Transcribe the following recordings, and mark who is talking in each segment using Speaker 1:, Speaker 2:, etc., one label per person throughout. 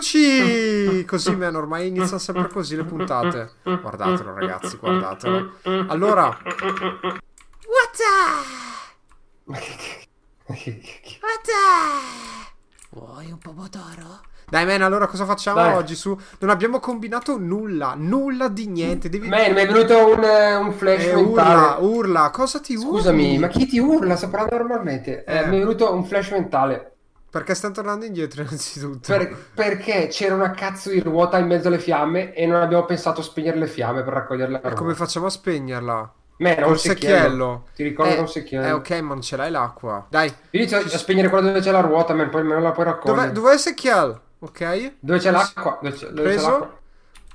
Speaker 1: Eccoci! Così, man, ormai iniziano sempre così le puntate. Guardatelo, ragazzi, guardatelo. Allora... What the? Vuoi un pomodoro? Dai, man, allora cosa facciamo Dai. oggi su? Non abbiamo combinato nulla, nulla di niente. Devi... Man, mi è venuto un, eh, un flash eh, mentale. Urla, urla, cosa ti urla? Scusami, ma chi ti urla? Saprà normalmente. Eh. Eh, mi è venuto un flash mentale. Perché stanno tornando indietro innanzitutto? Per, perché c'era una cazzo di ruota in mezzo alle fiamme e non abbiamo pensato a spegnere le fiamme per raccogliere la ruota. E come facciamo a spegnerla? Me, era un, secchiello. secchiello. Ti ricordo eh, un secchiello. Eh, ok, ma non ce l'hai l'acqua. Dai. Inizia a spegnere quella dove c'è la ruota, ma poi non la puoi raccogliere. Dov'è, il secchiello? Ok. Dove c'è l'acqua? Dove dove Preso. L'acqua?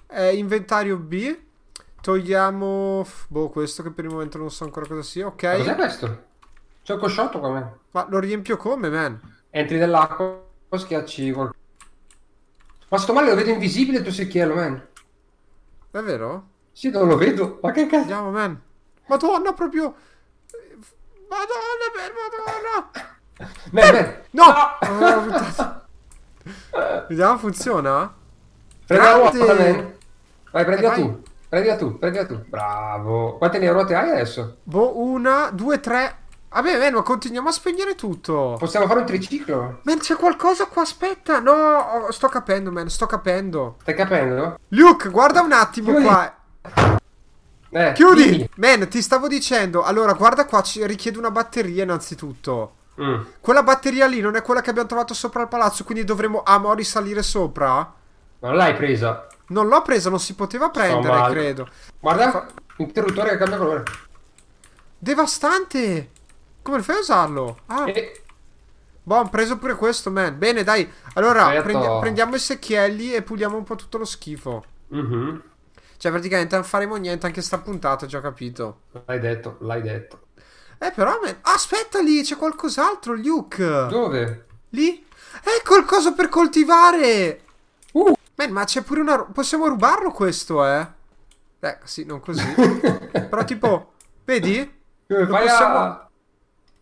Speaker 1: Eh, inventario B. Togliamo... Boh, questo che per il momento non so ancora cosa sia. Ok. Ma cos'è questo? C'è un cosciotto come? Ma lo riempio come, man? Entri nell'acqua o schiacci qualcosa. Ma sto male lo vedo invisibile tu sei chiello, man. È vero? Sì, non lo vedo. Ma che cazzo? Andiamo, man. Madonna, proprio... Madonna, per madonna! Man, man. No! no! Ah, Vediamo, funziona?
Speaker 2: Prendi la ruota, man.
Speaker 1: Vai, prendila eh, tu. Prendila tu, prendila tu. Bravo. Quante ne ruote hai adesso? Boh, una, due, tre, Vabbè, bene, ma continuiamo a spegnere tutto. Possiamo fare un triciclo? Man, c'è qualcosa qua, aspetta. No, oh, sto capendo, man, sto capendo. Stai capendo? Luke, guarda un attimo Chiudi. qua. Eh, Chiudi! Dimmi. Man, ti stavo dicendo. Allora, guarda qua, ci richiede una batteria innanzitutto. Mm. Quella batteria lì non è quella che abbiamo trovato sopra il palazzo, quindi dovremmo a Mori salire sopra? Non l'hai presa? Non l'ho presa, non si poteva prendere, credo. Guarda, interruttore che cambia colore. Devastante! Come fai a usarlo? Ah. Eh. Boh, ho preso pure questo, man. Bene, dai. Allora, prendi prendiamo i secchielli e puliamo un po' tutto lo schifo. Mm-hmm. Cioè, praticamente non faremo niente anche sta puntata, già capito. L'hai detto, l'hai detto. Eh, però, man... Aspetta lì, c'è qualcos'altro, Luke. Dove? Lì? È qualcosa per coltivare! Uh! Man, ma c'è pure una... Possiamo rubarlo questo, eh? Eh, sì, non così. però, tipo... Vedi? Come lo possiamo... A...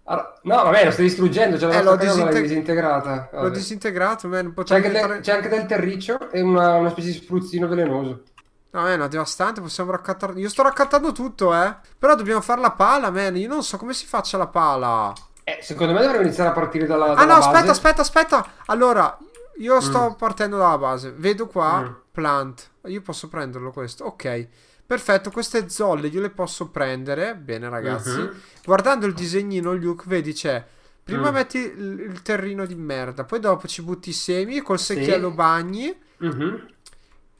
Speaker 1: No, vabbè, lo stai distruggendo, ce eh, l'ho eh, l'ho, disinte... disintegrata. Vabbè. L'ho disintegrato, man, c'è, anche del, c'è, anche del terriccio e una, una specie di spruzzino velenoso. No, è una devastante, possiamo raccattare... Io sto raccattando tutto, eh. Però dobbiamo fare la pala, man. Io non so come si faccia la pala. Eh, secondo me dovremmo iniziare a partire dalla, ah, dalla Ah no, base. aspetta, aspetta, aspetta. Allora, io sto mm. partendo dalla base. Vedo qua, mm. plant. Io posso prenderlo questo, ok. Perfetto, queste zolle io le posso prendere. Bene, ragazzi. Uh mhm. -huh. Guardando il disegnino, Luke, vedi c'è. Prima mm. metti il, terreno di merda, poi dopo ci butti i semi, col secchiello sì. bagni. Uh mhm. -huh.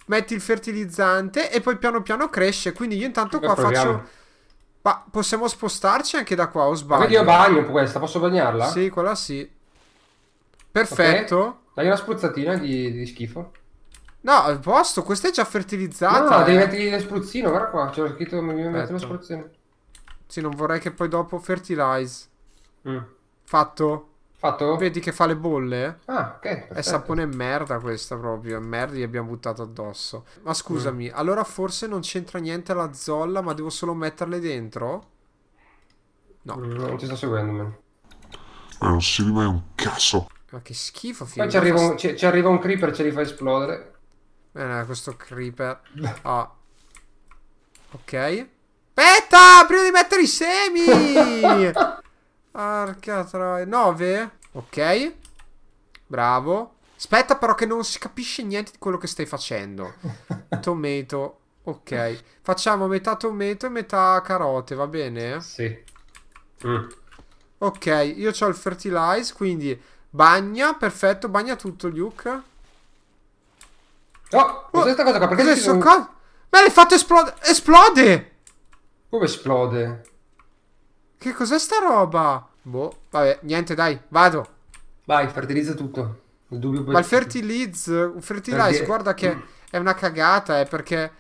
Speaker 1: Metti il fertilizzante e poi piano piano cresce. Quindi io intanto qua proviamo. faccio. Ma possiamo spostarci anche da qua o sbaglio? Vedi, io bagno questa, posso bagnarla? Sì, quella sì. Perfetto. Okay. Dai una spruzzatina di, di schifo. No, al posto, questa è già fertilizzata. No, no eh. devi mettergli lo spruzzino, guarda qua, c'è scritto mi metto lo spruzzino. Sì, non vorrei che poi dopo fertilize. Mm. Fatto? Fatto? Vedi che fa le bolle? Ah, ok. Perfetto. È sapone merda questa proprio, merda gli abbiamo buttato addosso. Ma scusami, mm. allora forse non c'entra niente la zolla, ma devo solo metterle dentro? No. Mm, non ti sto seguendo, man. Non si mai un cazzo. Ma che schifo, figlio. Poi ci arriva, un, ci, ci arriva un creeper, ce li fa esplodere. Bene, questo creeper. Ah. Ok. Aspetta, prima di mettere i semi! Arca troia. 9? Ok. Bravo. Aspetta però che non si capisce niente di quello che stai facendo. Tomato. Ok. Facciamo metà tomato e metà carote, va bene? Sì. Mm. Ok, io ho il fertilize, quindi bagna, perfetto, bagna tutto Luke. Oh, cos'è questa cosa qua? Perché cos'è sono... cosa? l'hai fatto esplodere. Esplode! Come esplode? Che cos'è sta roba? Boh, vabbè, niente, dai, vado. Vai, fertilizza tutto. Ma il fertilizz, fertilize, perché... guarda che è una cagata, è perché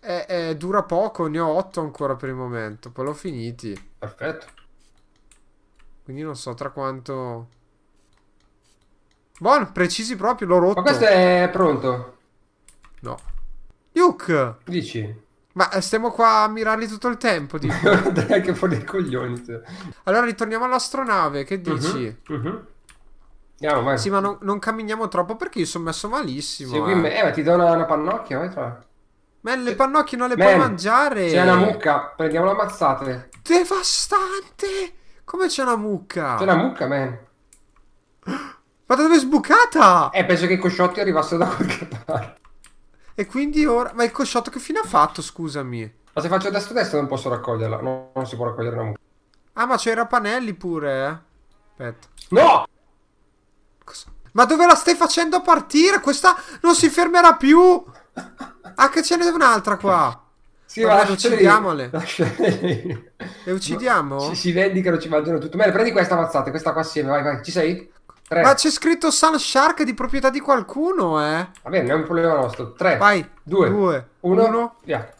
Speaker 1: è, è, dura poco, ne ho 8 ancora per il momento, poi l'ho finiti. Perfetto. Quindi non so tra quanto... Buono, precisi proprio, l'ho rotto. Ma questo è pronto. No. Luke! Dici? Ma eh, stiamo qua a mirarli tutto il tempo, dico. Dai, che fuori dei coglioni. Te. Allora ritorniamo all'astronave, che mhm, dici? Uh-huh, uh-huh. Andiamo, vai. Sì, ma non, non, camminiamo troppo perché io sono messo malissimo. Segui eh. me, eh, ma ti do una, una pannocchia, vai tra. Ma le pannocchie non le Man, puoi mangiare. C'è una mucca, prendiamo la ammazzate. Devastante! Come c'è una mucca? C'è una mucca, man. Ma da dove è sbucata? Eh, penso che i cosciotti arrivassero da qualche parte. E quindi ora... Ma il cosciotto che fine ha fatto, scusami? Ma se faccio destra-destra non posso raccoglierla. No, non si può raccogliere una mucca. Ah, ma c'era Panelli pure, eh? Aspetta. No! Cosa? Ma dove la stai facendo partire? Questa non si fermerà più! Ah, che ce n'è un'altra qua!
Speaker 2: Sì, ma, ma uccidiamole!
Speaker 1: Le uccidiamo? No, si, si vendicano, ci mangiano tutto. Bene, prendi questa avanzata, questa qua assieme, vai, vai. Ci sei? Tre. Ma c'è scritto Sun Shark di proprietà di qualcuno, eh. Va bene, è un problema nostro. 3, Vai, 2, 2 1, 1, via.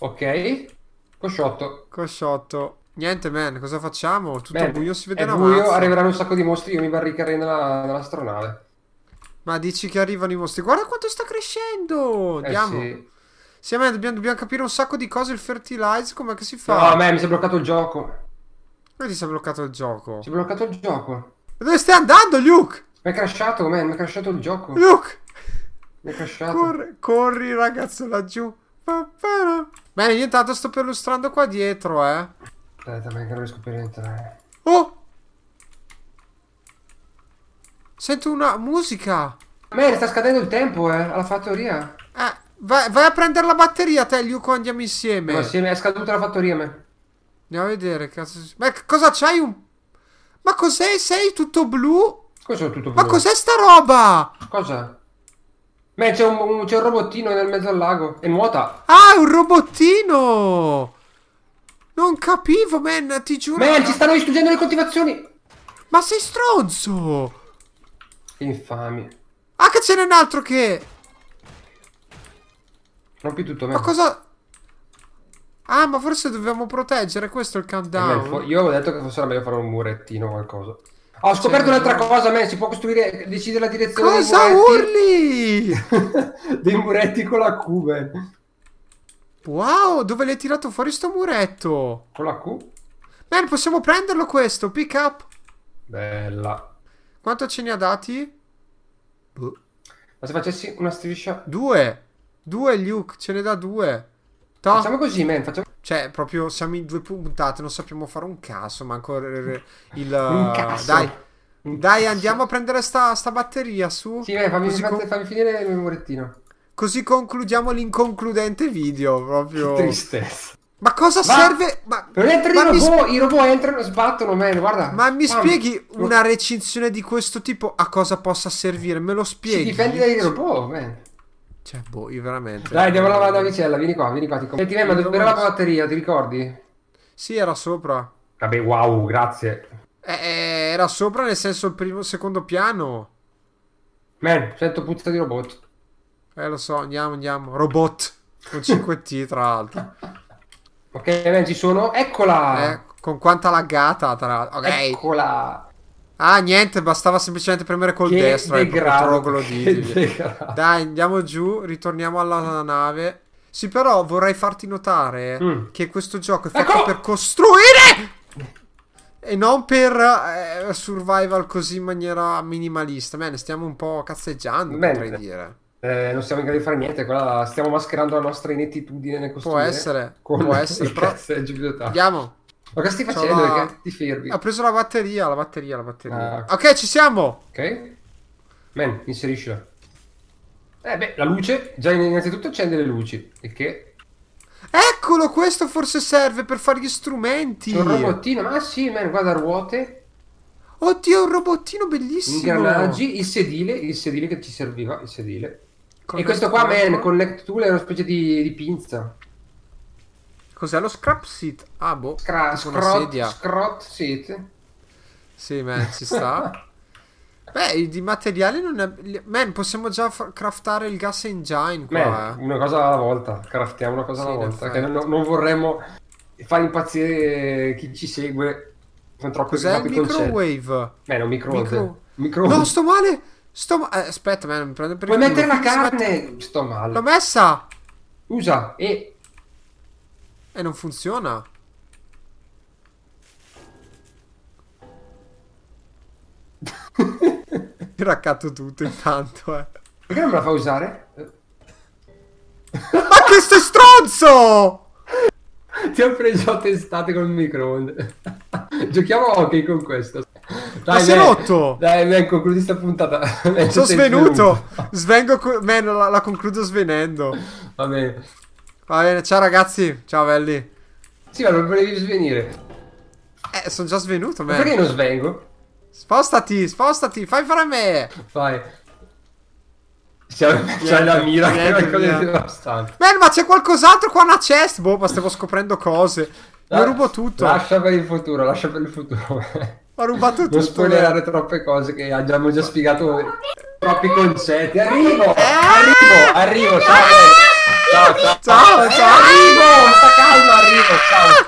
Speaker 1: Ok. Cosciotto. Cosciotto. Niente, man, cosa facciamo? Tutto man, buio, si vede una buio, mazza. arriveranno un sacco di mostri, io mi barricherei nella, nell'astronave. Ma dici che arrivano i mostri? Guarda quanto sta crescendo! Andiamo. Eh sì. Sì, a dobbiamo, dobbiamo capire un sacco di cose. Il fertilize, com'è che si fa? No, a me mi si è bloccato il gioco. Come ti si è bloccato il gioco? Si è bloccato il gioco. Ma dove stai andando, Luke? Mi è crashato, man, mi è crashato il gioco. Luke! Mi è crashato. Corri, corri, ragazzo, laggiù. Bene, io intanto sto perlustrando qua dietro, eh. Aspetta, ma che non riesco più a rientrare. Oh! Sento una musica! Man, sta scadendo il tempo, eh, alla fattoria. Vai, vai, a prendere la batteria, te, Liuco, andiamo insieme. No, assieme, è scaduta la fattoria, me. Andiamo a vedere, cazzo. Ma cosa c'hai un... Ma cos'è? Sei tutto blu? Questo è tutto blu. Ma cos'è sta roba? Cosa? Beh, c'è un, un, un robottino nel mezzo al lago. E nuota. Ah, è un robottino! Non capivo, man, ti giuro. Man, ci stanno distruggendo le coltivazioni. Ma sei stronzo! Infamia. Ah, che ce n'è un altro che... Rompi tutto me. Ma cosa... Ah, ma forse dobbiamo proteggere, questo è il eh, countdown. Io avevo detto che forse era meglio fare un murettino o qualcosa. Ho oh, scoperto un'altra cosa, man. si può costruire, decidere la direzione cosa dei urli? dei muretti con la Q, man. Wow, dove l'hai tirato fuori sto muretto? Con la Q? Man, possiamo prenderlo questo, pick up. Bella. Quanto ce ne ha dati? Boh. Ma se facessi una striscia... Due. Due, Luke, ce ne da due.
Speaker 2: Toh. Facciamo così,
Speaker 1: man. Facciamo... Cioè, proprio siamo in due puntate, non sappiamo fare un caso, ma ancora il... Un eh, caso. Dai. Dai, andiamo a prendere sta, sta batteria su. Sì, beh, fammi, fammi, con... fammi finire il memorettino. Così concludiamo l'inconcludente video. Proprio. Che tristezza. Ma cosa ma, serve? Ma, non entrano i robot, sp... i robot entrano, sbattono, man, guarda. Ma mi fammi. spieghi una recinzione di questo tipo a cosa possa servire? Me lo spieghi? Ci dipende dai robot, man. Cioè, boh, io veramente. Dai, devo alla la vieni qua, vieni qua. Ti Senti, ma dove era la batteria, ti ricordi? Sì, era sopra. Vabbè, wow, grazie. Eh, eh era sopra nel senso il primo, secondo piano. Man, sento puzza di robot. Eh, lo so, andiamo, andiamo. Robot con 5T, tra l'altro. ok, man, ci sono. Eccola! Eh, con quanta laggata, tra l'altro. Okay. Eccola! Ah, niente, bastava semplicemente premere col che destro e ecco, trogloditi. Dai, andiamo giù, ritorniamo alla nave. Sì, però vorrei farti notare mm. che questo gioco è fatto ecco! per costruire e non per eh, survival così in maniera minimalista. Bene, stiamo un po' cazzeggiando, Bene. potrei dire. Eh, non siamo in grado di fare niente, quella... stiamo mascherando la nostra inettitudine nel costruire. Può essere, può essere. Però... Andiamo. Ma cosa stai facendo? La... Perché ti fermi? Ah, ho preso la batteria, la batteria, la batteria. Ah. Ok, ci siamo. Ok. Men, inseriscila. Eh beh, la luce, già innanzitutto accende le luci, il che... Eccolo, questo forse serve per fare gli strumenti. C'è un robottino, ma sì, man, guarda, ruote. Oddio, un robottino bellissimo. Ingranaggi, il sedile, il sedile che ci serviva, il sedile. Connect e questo qua, man, connect tool è una specie di, di pinza. Cos'è lo scrap seat? Ah, boh. Scra- scrot, scrot seat. Sì, man, ci sta. Beh, di materiale non è... Man, possiamo già craftare il gas engine qua. Man, eh. Una cosa alla volta, craftiamo una cosa sì, alla volta. Che non, non, vorremmo far impazzire chi ci segue con troppo Cos'è il microwave? Beh, non microwave. Micro... microwave. No, sto male! Sto male. Eh, aspetta, man, prendo per Puoi mettere la carne! Aspetta. Sto male. L'ho messa! Usa e e non funziona. Ti raccatto tutto intanto, eh. Perché non me la fa usare? Ma che stai stronzo! Ti ho preso a testate con il microonde. Giochiamo ok con questo. Ma si è rotto! Dai, ben concludi questa puntata. Sono svenuto. Svenuto. Svengo, man, la, la concludo svenendo. Va bene. Va bene, ciao ragazzi. Ciao belli. Sì, ma non volevi svenire. Eh, sono già svenuto, ma. Perché non svengo? Spostati, spostati, fai fare a me. Fai. C'è la mira che è una ma c'è qualcos'altro qua una chest? Boh, ma stavo scoprendo cose. Mi ah, rubo tutto. Lascia per il futuro, lascia per il futuro. Ho rubato tutto. Non spoilerare troppe cose che abbiamo già spiegato eh, troppi concetti. Arrivo! Eh? arrivo, arrivo, ciao! Ciao, ciao, ciao, ciao, arrivo, sta calma, arrivo, ciao.